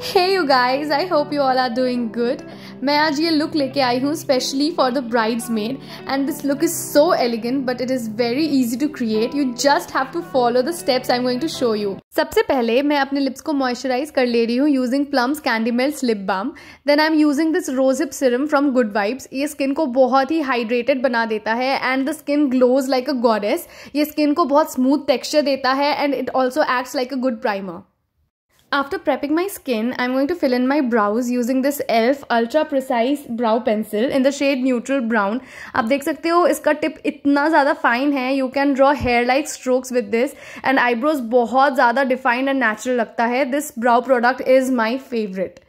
Hey you guys I hope you all are doing good मैं आज ये look लेके आई हूँ specially for the bridesmaid and this look is so elegant but it is very easy to create you just have to follow the steps I am going to show you सबसे पहले मैं अपने lips को moisturise कर ले रही हूँ using plums candy lip balm then I am using this rosehip serum from good vibes ये स्किन को बहुत ही हाइड्रेटेड बना देता है and the skin glows like a goddess ये स्किन को बहुत स्मूथ टेक्स्चर देता है and it also acts like a good primer After prepping my skin, I'm going to fill in my brows using this ELF Ultra Precise Brow Pencil in the shade Neutral Brown. आप देख सकते हो इसका tip इतना ज़्यादा fine है you can draw hair like strokes with this and eyebrows बहुत ज़्यादा डिफाइंड एंड नेचुरल लगता है this brow product is my favourite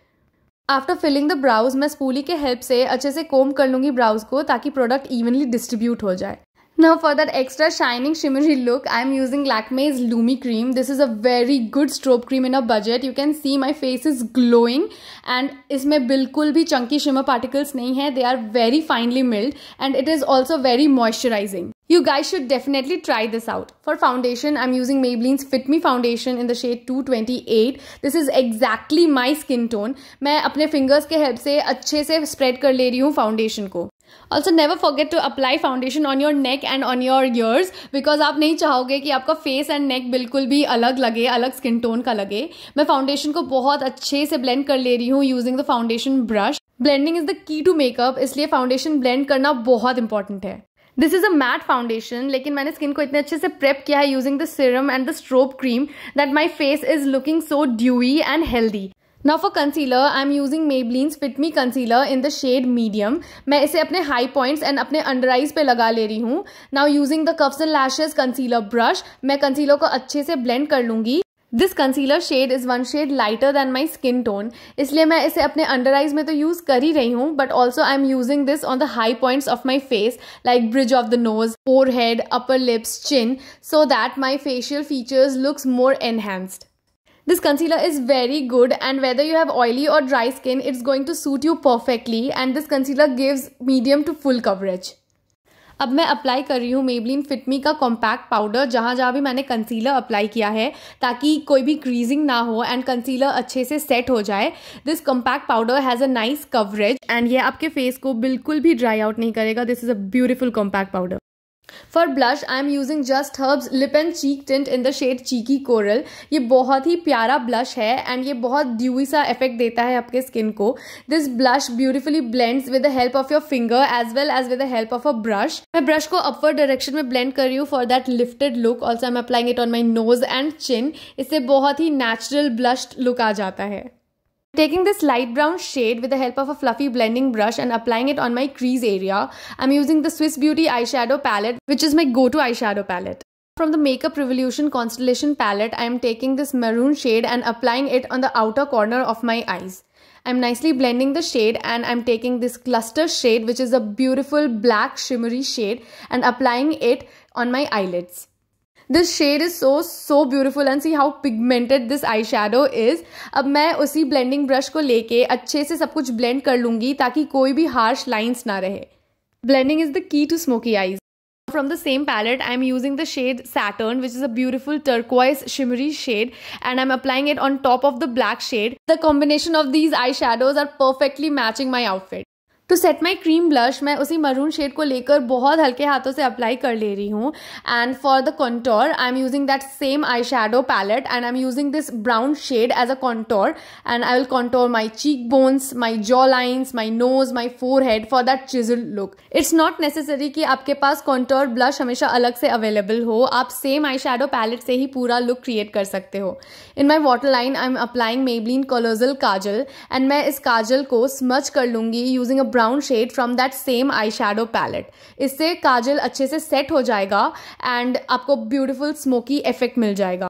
after filling the brows मैं स्पूली के हेल्प से अच्छे से कोम कर लूँगी ब्राउज को ताकि प्रोडक्ट इवनली डिस्ट्रीब्यूट हो जाए Now for that extra shining shimmery look, I'm using Lakme's Lumi Cream. This is a very good strobe cream in a budget. You can see my face is glowing and इसमें बिल्कुल भी chunky shimmer particles नहीं है. They are very finely milled and it is also very moisturizing. You guys should definitely try this out. For foundation, I'm using Maybelline's Fit Me Foundation in the shade 228. This is exactly my skin tone. मैं अपने fingers के help से अच्छे से spread कर ले रही हूँ foundation को. Also never forget to apply foundation on your neck and on your ears because आप नहीं चाहोगे कि आपका फेस एंड नेक बिल्कुल भी अलग लगे अलग स्किन टोन का लगे मैं फाउंडेशन को बहुत अच्छे से ब्लेंड कर ले रही हूँ using the foundation brush blending is the key to makeup इसलिए फाउंडेशन ब्लेंड करना बहुत इंपॉर्टेंट है this is a matte foundation लेकिन मैंने स्किन को इतने अच्छे से प्रेप किया है using the serum and the strobe cream that my face is looking so dewy and healthy Now for concealer, I'm using Maybelline's fit me concealer in the shade medium मैं इसे अपने high points and अपने under eyes पे लगा ले रही हूँ now using the cuffs and lashes concealer brush, मैं कंसीलर को अच्छे से ब्लेंड कर लूंगी this concealer shade is one shade lighter then my skin tone इसलिए मैं इसे अपने अंडर आइज में तो यूज़ कर ही रही हूँ but also I am using this on the high point of my face like bridge of the nose forehead upper lips chin so that my facial features looks more enhanced this concealer is very good and whether you have oily और dry skin it's going to suit you perfectly and this concealer gives medium to full coverage अब मैं apply कर रही हूँ Maybelline Fit Me का compact powder जहाँ जहाँ भी मैंने कंसीलर अप्लाई किया है ताकि कोई भी क्रीजिंग ना हो एंड कंसीलर अच्छे से सेट हो जाए this compact powder has a nice coverage and ये आपके फेस को बिल्कुल भी ड्राई आउट नहीं करेगा this is a beautiful compact powder for blush I am using Just Herbs lip and cheek tint in the shade cheeky coral ये बहुत ही प्यारा ब्लश है एंड ये बहुत ड्यूई सा इफेक्ट देता है आपके स्किन को this blush beautifully blends with the help of your finger as well as with the help of a brush मैं ब्रश को अपवर्ड डायरेक्शन में ब्लेंड कर रही हूँ for that lifted look also I am applying it on my nose and chin इससे बहुत ही natural blushed look आ जाता है Taking this light brown shade with the help of a fluffy blending brush and applying it on my crease area, I'm using the Swiss Beauty eyeshadow palette, which is my go-to eyeshadow palette. From the Makeup Revolution Constellation palette, I am taking this maroon shade and applying it on the outer corner of my eyes. I'm nicely blending the shade and I'm taking this cluster shade, which is a beautiful black shimmery shade and applying it on my eyelids. This shade is so so beautiful and see how pigmented this eye shadow is अब मैं उसी blending brush को लेके अच्छे से सब कुछ blend कर लूँगी ताकि कोई भी हार्श लाइन्स ना रहे blending is the key to smoky eyes from the same palette i'm using the shade saturn which is a beautiful turquoise shimmery shade and i'm applying it on top of the black shade the combination of these eyeshadows are perfectly matching my outfit to set my cream blush मैं उसी maroon shade को लेकर बहुत हल्के हाथों से apply कर ले रही हूँ and for the contour I am using that same eye shadow palette and I am using this brown shade as a contour and I will contour my cheekbones my jawlines my nose my forehead for that chisel look it's not necessary कि आपके पास contour blush हमेशा अलग से available हो आप same eye shadow palette से ही पूरा look create कर सकते हो in my waterline I am applying Maybelline colossal kajal and मैं इस काजल को स्मच कर लूंगी using a brown brown shade from that same eye shadow palette इससे काजल अच्छे से सेट हो जाएगा एंड आपको ब्यूटिफुल स्मोकी इफेक्ट मिल जाएगा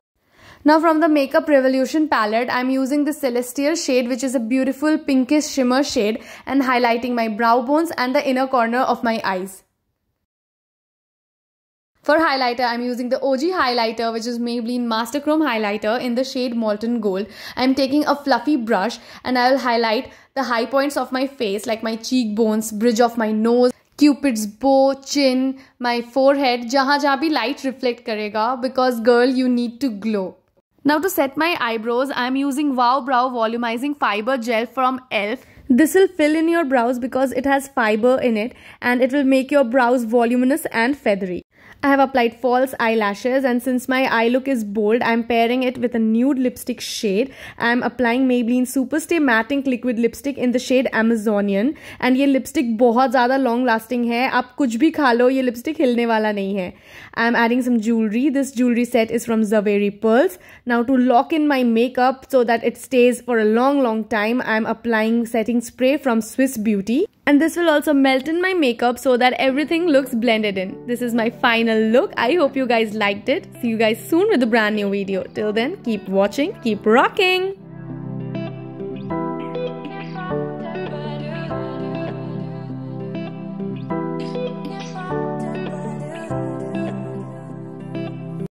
Now from the Makeup Revolution palette, I'm using the Celestial shade which is a beautiful pinkish shimmer shade and highlighting my brow bones and the inner corner of my eyes. For highlighter, I'm using the OG highlighter, which is Maybelline Master Chrome Highlighter in the shade Molten Gold. I'm taking a fluffy brush and I'll highlight the high points of my face, like my cheekbones, bridge of my nose, cupid's bow chin my forehead jahan jahan light reflect karega because girl you need to glow now to set my eyebrows i'm using wow brow volumizing fiber gel from elf this will fill in your brows because it has fiber in it and it will make your brows voluminous and feathery I have applied false eyelashes and since my eye look is bold, I'm pairing it with a nude lipstick shade. I'm applying Maybelline Superstay Matte Ink Liquid Lipstick in the shade Amazonian. And this lipstick is very long lasting है आप eat anything, खा लो ये lipstick हिलने वाला नहीं i I'm adding some jewelry. This jewelry set is from Zaveri Pearls. Now to lock in my makeup so that it stays for a long long time, I'm applying setting spray from Swiss Beauty. And this will also melt in my makeup so that everything looks blended in. This is my final look. I hope you guys liked it. See you guys soon with a brand new video. Till then, keep watching, keep rocking!